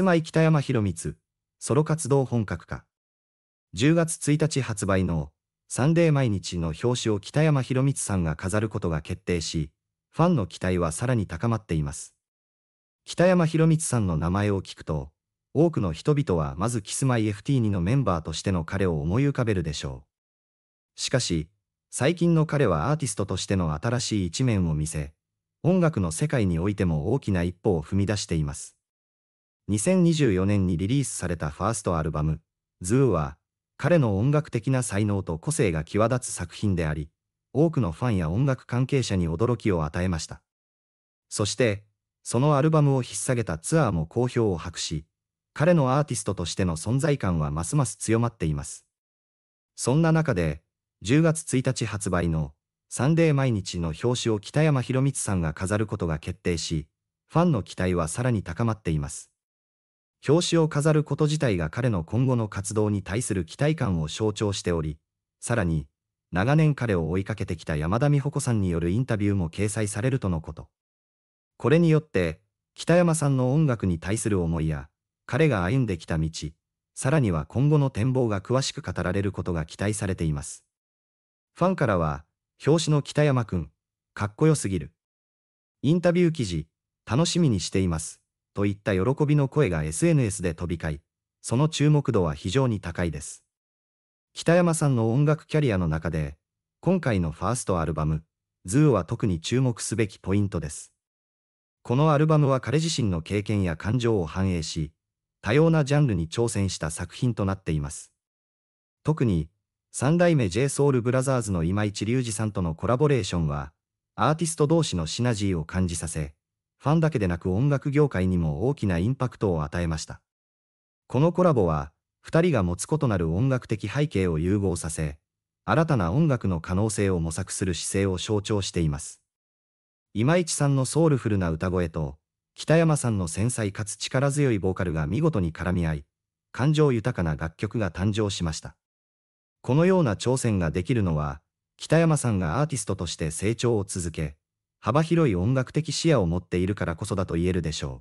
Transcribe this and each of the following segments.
スマイ北山博光、ソロ活動本格化。10月1日発売のサンデー毎日の表紙を北山博光さんが飾ることが決定し、ファンの期待はさらに高まっています。北山博光さんの名前を聞くと、多くの人々はまずキスマイ FT2 のメンバーとしての彼を思い浮かべるでしょう。しかし、最近の彼はアーティストとしての新しい一面を見せ、音楽の世界においても大きな一歩を踏み出しています。2024年にリリースされたファーストアルバム、ズーは、彼の音楽的な才能と個性が際立つ作品であり、多くのファンや音楽関係者に驚きを与えました。そして、そのアルバムを引っ提げたツアーも好評を博し、彼のアーティストとしての存在感はますます強まっています。そんな中で、10月1日発売のサンデー毎日の表紙を北山宏光さんが飾ることが決定し、ファンの期待はさらに高まっています。表紙を飾ること自体が彼の今後の活動に対する期待感を象徴しており、さらに、長年彼を追いかけてきた山田美穂子さんによるインタビューも掲載されるとのこと。これによって、北山さんの音楽に対する思いや、彼が歩んできた道、さらには今後の展望が詳しく語られることが期待されています。ファンからは、表紙の北山くん、かっこよすぎる。インタビュー記事、楽しみにしています。といった喜びの声が SNS で飛び交い、その注目度は非常に高いです。北山さんの音楽キャリアの中で、今回のファーストアルバム、ズーは特に注目すべきポイントです。このアルバムは彼自身の経験や感情を反映し、多様なジャンルに挑戦した作品となっています。特に、三代目 JSOULBROTHERS の今市隆二さんとのコラボレーションは、アーティスト同士のシナジーを感じさせ、ファンだけでなく音楽業界にも大きなインパクトを与えました。このコラボは、二人が持つ異なる音楽的背景を融合させ、新たな音楽の可能性を模索する姿勢を象徴しています。今市さんのソウルフルな歌声と、北山さんの繊細かつ力強いボーカルが見事に絡み合い、感情豊かな楽曲が誕生しました。このような挑戦ができるのは、北山さんがアーティストとして成長を続け、幅広い音楽的視野を持っているからこそだと言えるでしょ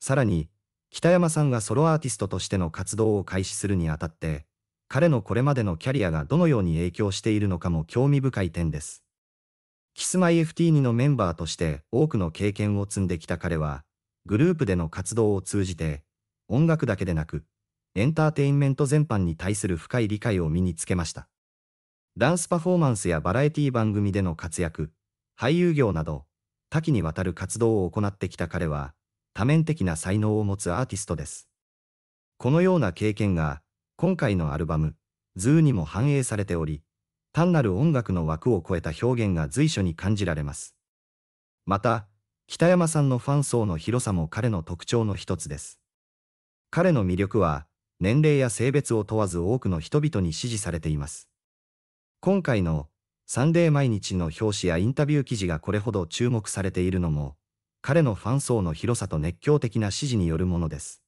う。さらに、北山さんがソロアーティストとしての活動を開始するにあたって、彼のこれまでのキャリアがどのように影響しているのかも興味深い点です。キスマイ FT2 のメンバーとして多くの経験を積んできた彼は、グループでの活動を通じて、音楽だけでなく、エンターテインメント全般に対する深い理解を身につけました。ダンスパフォーマンスやバラエティ番組での活躍、俳優業など、多岐にわたる活動を行ってきた彼は、多面的な才能を持つアーティストです。このような経験が、今回のアルバム、ズーにも反映されており、単なる音楽の枠を超えた表現が随所に感じられます。また、北山さんのファン層の広さも彼の特徴の一つです。彼の魅力は、年齢や性別を問わず多くの人々に支持されています。今回のサンデー毎日の表紙やインタビュー記事がこれほど注目されているのも、彼のファン層の広さと熱狂的な支持によるものです。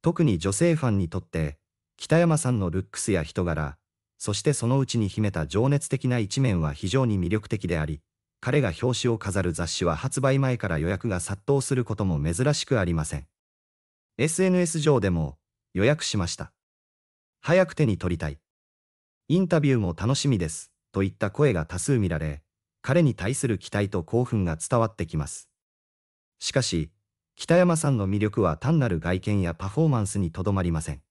特に女性ファンにとって、北山さんのルックスや人柄、そしてそのうちに秘めた情熱的な一面は非常に魅力的であり、彼が表紙を飾る雑誌は発売前から予約が殺到することも珍しくありません。SNS 上でも予約しました。早く手に取りたい。インタビューも楽しみです。といった声が多数見られ、彼に対する期待と興奮が伝わってきます。しかし、北山さんの魅力は単なる外見やパフォーマンスにとどまりません。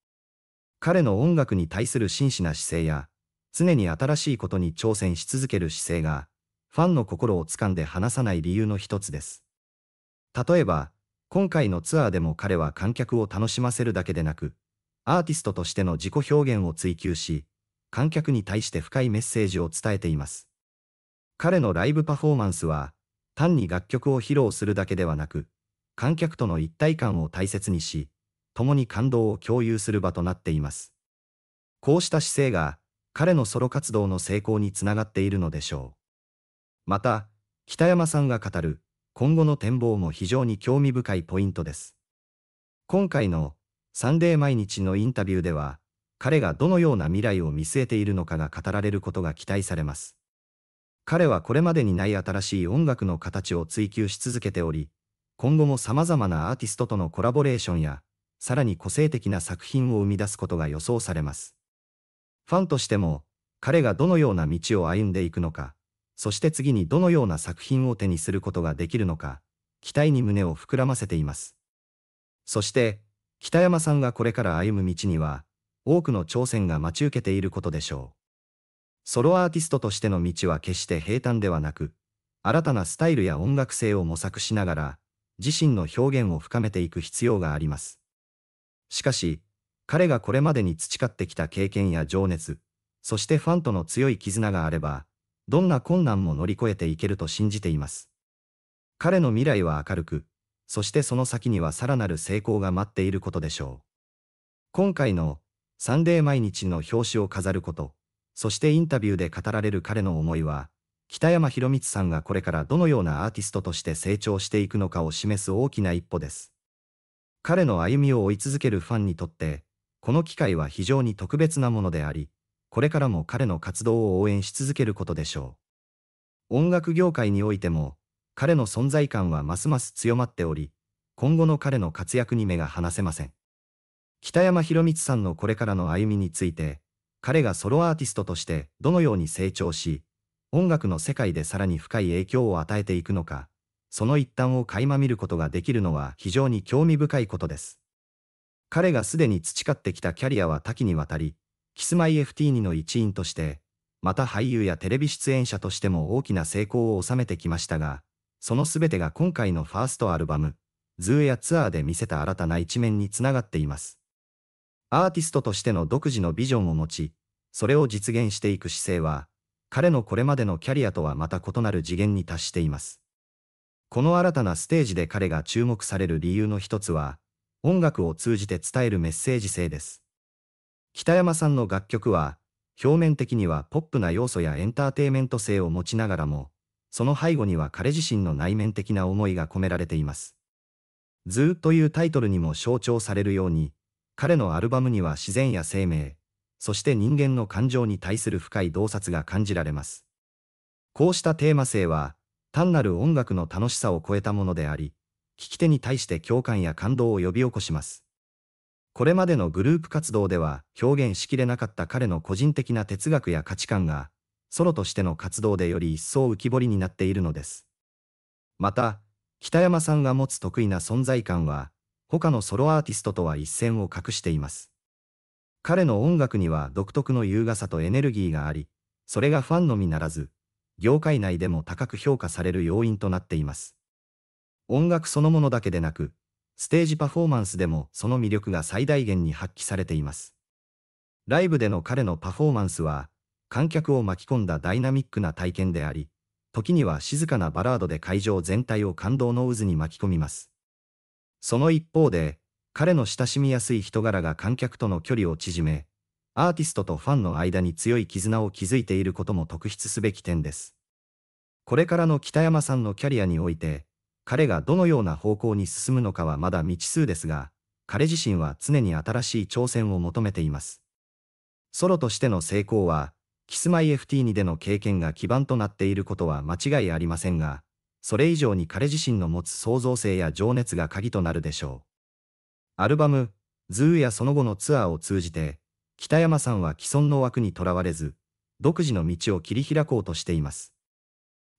彼の音楽に対する真摯な姿勢や、常に新しいことに挑戦し続ける姿勢が、ファンの心を掴んで離さない理由の一つです。例えば、今回のツアーでも彼は観客を楽しませるだけでなく、アーティストとしての自己表現を追求し、観客に対して深いメッセージを伝えています。彼のライブパフォーマンスは、単に楽曲を披露するだけではなく、観客との一体感を大切にし、共に感動を共有する場となっています。こうした姿勢が、彼のソロ活動の成功につながっているのでしょう。また、北山さんが語る、今後の展望も非常に興味深いポイントです。今回の、サンデー毎日のインタビューでは、彼がどのような未来を見据えているのかが語られることが期待されます。彼はこれまでにない新しい音楽の形を追求し続けており、今後も様々なアーティストとのコラボレーションや、さらに個性的な作品を生み出すことが予想されます。ファンとしても、彼がどのような道を歩んでいくのか、そして次にどのような作品を手にすることができるのか、期待に胸を膨らませています。そして、北山さんがこれから歩む道には、多くの挑戦が待ち受けていることでしょう。ソロアーティストとしての道は決して平坦ではなく、新たなスタイルや音楽性を模索しながら、自身の表現を深めていく必要があります。しかし、彼がこれまでに培ってきた経験や情熱、そしてファンとの強い絆があれば、どんな困難も乗り越えていけると信じています。彼の未来は明るく、そしてその先にはさらなる成功が待っていることでしょう。今回のサンデー毎日の表紙を飾ること、そしてインタビューで語られる彼の思いは、北山博光さんがこれからどのようなアーティストとして成長していくのかを示す大きな一歩です。彼の歩みを追い続けるファンにとって、この機会は非常に特別なものであり、これからも彼の活動を応援し続けることでしょう。音楽業界においても、彼の存在感はますます強まっており、今後の彼の活躍に目が離せません。北山博光さんのこれからの歩みについて、彼がソロアーティストとしてどのように成長し、音楽の世界でさらに深い影響を与えていくのか、その一端を垣間見ることができるのは非常に興味深いことです。彼がすでに培ってきたキャリアは多岐にわたり、キスマイ FT2 の一員として、また俳優やテレビ出演者としても大きな成功を収めてきましたが、その全てが今回のファーストアルバム、ズーやツアーで見せた新たな一面につながっています。アーティストとしての独自のビジョンを持ち、それを実現していく姿勢は、彼のこれまでのキャリアとはまた異なる次元に達しています。この新たなステージで彼が注目される理由の一つは、音楽を通じて伝えるメッセージ性です。北山さんの楽曲は、表面的にはポップな要素やエンターテイメント性を持ちながらも、その背後には彼自身の内面的な思いが込められています。ずーというタイトルにも象徴されるように、彼のアルバムには自然や生命、そして人間の感情に対する深い洞察が感じられます。こうしたテーマ性は、単なる音楽の楽しさを超えたものであり、聴き手に対して共感や感動を呼び起こします。これまでのグループ活動では表現しきれなかった彼の個人的な哲学や価値観が、ソロとしての活動でより一層浮き彫りになっているのです。また、北山さんが持つ得意な存在感は、他のソロアーティストとは一線を画しています。彼の音楽には独特の優雅さとエネルギーがあり、それがファンのみならず、業界内でも高く評価される要因となっています。音楽そのものだけでなく、ステージパフォーマンスでもその魅力が最大限に発揮されています。ライブでの彼のパフォーマンスは、観客を巻き込んだダイナミックな体験であり、時には静かなバラードで会場全体を感動の渦に巻き込みます。その一方で、彼の親しみやすい人柄が観客との距離を縮め、アーティストとファンの間に強い絆を築いていることも特筆すべき点です。これからの北山さんのキャリアにおいて、彼がどのような方向に進むのかはまだ未知数ですが、彼自身は常に新しい挑戦を求めています。ソロとしての成功は、キスマイ FT2 での経験が基盤となっていることは間違いありませんが、それ以上に彼自身の持つ創造性や情熱が鍵となるでしょう。アルバム、ズーやその後のツアーを通じて、北山さんは既存の枠にとらわれず、独自の道を切り開こうとしています。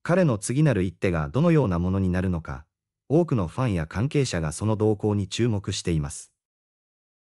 彼の次なる一手がどのようなものになるのか、多くのファンや関係者がその動向に注目しています。